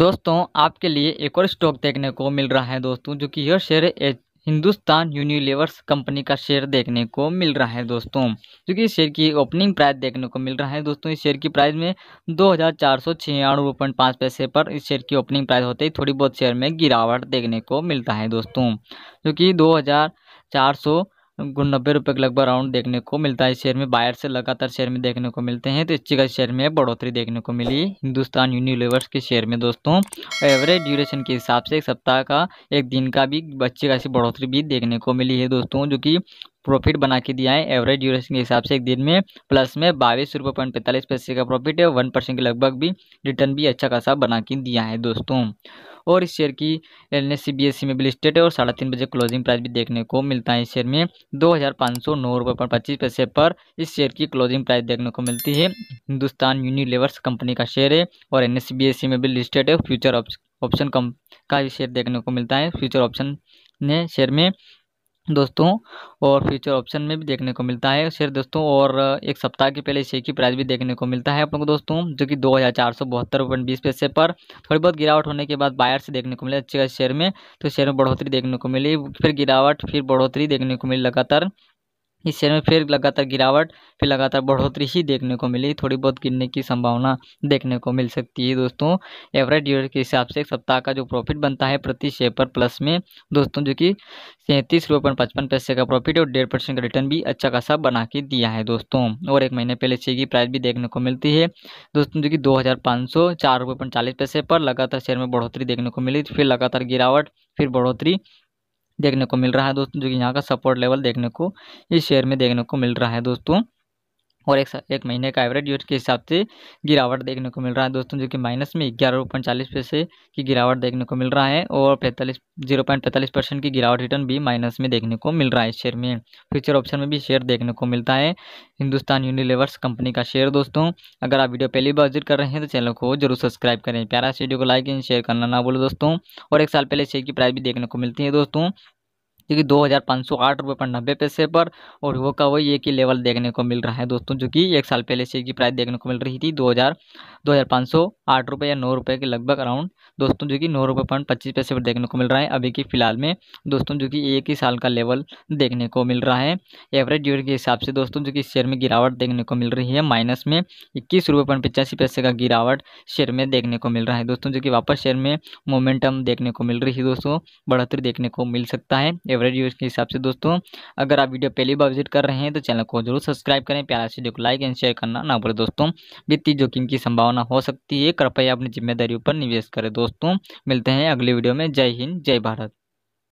दोस्तों आपके लिए एक और स्टॉक देखने को मिल रहा है दोस्तों जो कि यह शेयर हिंदुस्तान यूनिलेवर्स कंपनी का शेयर देखने को मिल रहा है दोस्तों जो कि इस शेयर की ओपनिंग प्राइस देखने को मिल रहा है दोस्तों इस शेयर की प्राइस में दो हज़ार चार सौ छियानवे पॉइंट पाँच पैसे पर इस शेयर की ओपनिंग प्राइस होते ही थोड़ी बहुत शेयर में गिरावट देखने को मिलता है दोस्तों जो कि दो हज़ार चार सौ नब्बे रुपये के लगभग राउंड देखने को मिलता है शेयर में बायर से लगातार शेयर में देखने को मिलते हैं तो इस जगह शेयर में बढ़ोतरी देखने को मिली हिंदुस्तान यूनिवर्स के शेयर में दोस्तों एवरेज ड्यूरेशन के हिसाब से एक सप्ताह का एक दिन का भी बच्चे खासी बढ़ोतरी भी देखने को मिली है दोस्तों जो कि प्रॉफिट बना के दिया है एवरेज ड्यूरेशन के हिसाब से एक दिन में प्लस में बाईस रुपये पॉइंट पैंतालीस पैसे का प्रॉफिट है वन परसेंट के लगभग भी रिटर्न भी अच्छा खासा बना के दिया है दोस्तों और इस शेयर की L S C B S C में भी लिस्टेड है और साढ़े तीन बजे क्लोजिंग प्राइस भी देखने को मिलता है इस शेयर में दो हज़ार पाँच सौ नौ रुपये पच्चीस पैसे पर इस शेयर की क्लोजिंग प्राइस देखने को मिलती है हिंदुस्तान यूनिलेवर्स कंपनी का शेयर है और N S C B S C में भी लिस्टेड है फ्यूचर ऑप्शन कम का शेयर देखने को मिलता है फ्यूचर ऑप्शन ने शेयर में दोस्तों और फ्यूचर ऑप्शन में भी देखने को मिलता है शेयर दोस्तों और एक सप्ताह के पहले शेयर की प्राइस भी देखने को मिलता है अपन को दोस्तों जो कि दो हज़ार चार सौ बहत्तर बीस पैसे पर थोड़ी बहुत गिरावट होने के बाद बायर से देखने को मिले अच्छे शेयर में तो शेयर में बढ़ोतरी देखने को मिली फिर गिरावट फिर बढ़ोतरी देखने को मिली लगातार इस शेयर में फिर लगातार गिरावट फिर लगातार बढ़ोतरी ही देखने को मिली थोड़ी बहुत गिरने की संभावना देखने को मिल सकती है दोस्तों एवरेज ड्यूरेशन के हिसाब से सप्ताह का जो प्रॉफिट बनता है प्रति शेयर पर प्लस में दोस्तों जो कि सैंतीस रुपये पचपन पैसे का प्रॉफिट और डेढ़ परसेंट का रिटर्न भी अच्छा खासा बना के दिया है दोस्तों और एक महीने पहले शेयर की प्राइस भी देखने को मिलती है दोस्तों जो कि दो हज़ार पाँच सौ चार पैसे पर लगातार शेयर में बढ़ोतरी देखने को मिली फिर लगातार गिरावट फिर बढ़ोतरी देखने को मिल रहा है दोस्तों जो कि यहाँ का सपोर्ट लेवल देखने को इस शेयर में देखने को मिल रहा है दोस्तों और एक एक महीने का एवरेज यूज के हिसाब से गिरावट देखने को मिल रहा है दोस्तों जो कि माइनस में ग्यारह रुपये चालीस पैसे की गिरावट देखने को मिल रहा है और पैंतालीस जीरो पॉइंट पैंतालीस परसेंट की गिरावट रिटर्न भी माइनस में देखने को मिल रहा है शेयर में फ्यूचर ऑप्शन में भी शेयर देखने को मिलता है हिंदुस्तान यूनिलेवर्स कंपनी का शेयर दोस्तों अगर आप वीडियो पहली बार विजिट कर रहे हैं तो चैनल को जरूर सब्सक्राइब करें प्यारा वीडियो को लाइक एंड शेयर करना ना बोलो दोस्तों और एक साल पहले शेयर की प्राइस भी देखने को मिलती है दोस्तों जो कि दो हज़ार पाँच सौ आठ रुपये पर नब्बे पैसे पर और वो का वही एक ही लेवल देखने को मिल रहा है दोस्तों जो कि एक साल पहले से की प्राइस देखने को मिल रही थी दो हज़ार दो हज़ार पाँच सौ आठ रुपये या नौ रुपये के लगभग अराउंड दोस्तों जो कि नौ रुपये पॉइंट पच्चीस पैसे पर देखने को मिल रहा है अभी की फ़िलहाल में दोस्तों जो कि एक ही साल का लेवल देखने को मिल रहा है एवरेज ड्यूर के हिसाब से दोस्तों जो कि शेयर में गिरावट देखने को मिल रही है माइनस में इक्कीस रुपये पॉइंट पचासी पैसे का गिरावट शेयर में देखने को मिल रहा है दोस्तों जो कि वापस शेयर में मोमेंटम देखने को मिल रही है दोस्तों बढ़ोतरी देखने को मिल सकता है एवरेज यूज के हिसाब से दोस्तों अगर आप वीडियो पहली बार विजिट कर रहे हैं तो चैनल को जरूर सब्सक्राइब करें प्यारा से लाइक एंड शेयर करना ना भूलें दोस्तों वित्तीय जोखिम की संभावना संभावना हो सकती है कृपया अपनी जिम्मेदारियों पर निवेश करें दोस्तों मिलते हैं अगले वीडियो में जय हिंद जय भारत